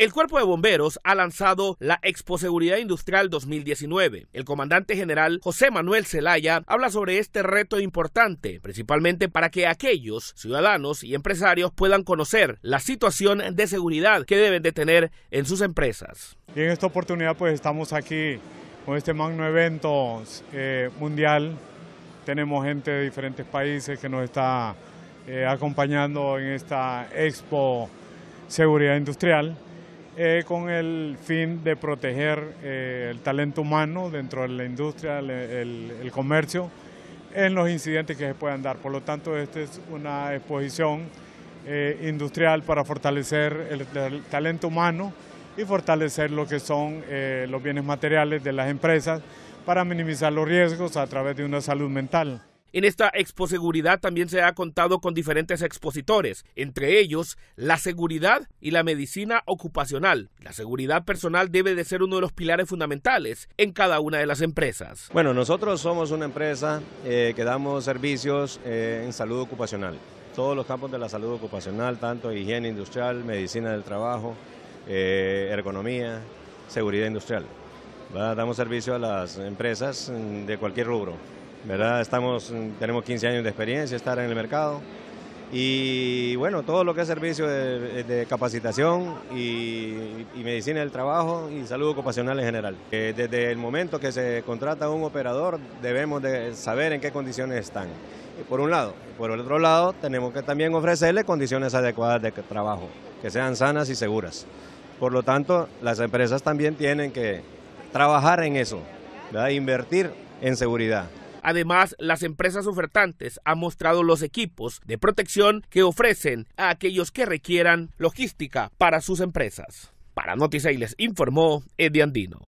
El Cuerpo de Bomberos ha lanzado la Expo Seguridad Industrial 2019. El comandante general José Manuel Zelaya habla sobre este reto importante, principalmente para que aquellos ciudadanos y empresarios puedan conocer la situación de seguridad que deben de tener en sus empresas. Y en esta oportunidad pues estamos aquí con este magno evento eh, mundial. Tenemos gente de diferentes países que nos está eh, acompañando en esta Expo Seguridad Industrial eh, con el fin de proteger eh, el talento humano dentro de la industria, el, comercio, en los incidentes que se puedan dar. Por lo tanto, esta es una exposición eh, industrial para fortalecer el, talento humano y fortalecer lo que son los bienes materiales de las empresas para minimizar los riesgos a través de una salud mental. En esta exposeguridad también se ha contado con diferentes expositores, entre ellos la seguridad y la medicina ocupacional. La seguridad personal debe de ser uno de los pilares fundamentales en cada una de las empresas. Bueno, nosotros somos una empresa eh, que damos servicios eh, en salud ocupacional, todos los campos de la salud ocupacional, tanto higiene industrial, medicina del trabajo, eh, ergonomía, seguridad industrial. Damos servicio a las empresas mm, de cualquier rubro. Mm, tenemos 15 años de experiencia, estar en el mercado. Y bueno, todo lo que es servicio de, eh, capacitación y, medicina del trabajo y salud ocupacional en general. Eh, desde el momento que se contrata un operador debemos de saber en qué condiciones están, eh, por un lado. Por el otro lado, tenemos que también ofrecerle condiciones adecuadas de trabajo, que sean sanas y seguras. Por lo tanto, las empresas también tienen que trabajar en eso, invertir en seguridad. Además, las empresas ofertantes han mostrado los equipos de protección que ofrecen a aquellos que requieran logística para sus empresas. Para Noticias les informó Eddie Andino.